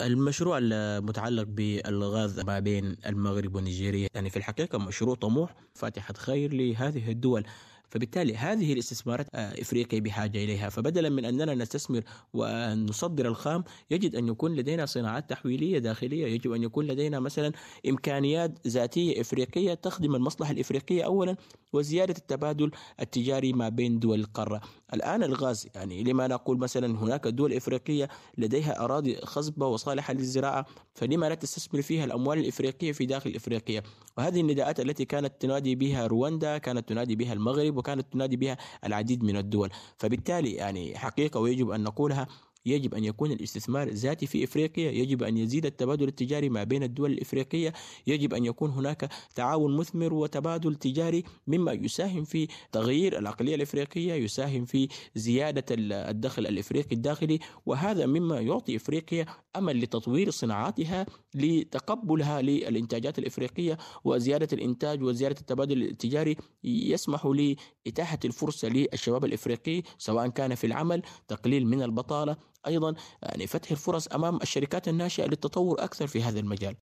المشروع المتعلق بالغاز ما بين المغرب ونيجيريا يعني في الحقيقة مشروع طموح فاتحة خير لهذه الدول فبالتالي هذه الاستثمارات آه، افريقيا بحاجه اليها فبدلا من اننا نستثمر ونصدر الخام يجب ان يكون لدينا صناعات تحويليه داخليه يجب ان يكون لدينا مثلا امكانيات ذاتيه افريقيه تخدم المصلحه الافريقيه اولا وزياده التبادل التجاري ما بين دول القاره الان الغاز يعني لما نقول مثلا هناك دول افريقيه لديها اراضي خصبه وصالحه للزراعه فلما لا تستثمر فيها الاموال الافريقيه في داخل افريقيا وهذه النداءات التي كانت تنادي بها رواندا كانت تنادي بها المغرب وكانت تنادي بها العديد من الدول فبالتالي يعني حقيقة ويجب أن نقولها يجب أن يكون الاستثمار ذاتي في إفريقيا يجب أن يزيد التبادل التجاري ما بين الدول الإفريقية يجب أن يكون هناك تعاون مثمر وتبادل تجاري مما يساهم في تغيير العقلية الإفريقية يساهم في زيادة الدخل الإفريقي الداخلي وهذا مما يعطي إفريقيا أمل لتطوير صناعاتها لتقبلها للإنتاجات الإفريقية وزيادة الإنتاج وزيادة التبادل التجاري يسمح لإتاحة الفرصة للشباب الإفريقي سواء كان في العمل تقليل من البطالة أيضا يعني فتح الفرص أمام الشركات الناشئة للتطور أكثر في هذا المجال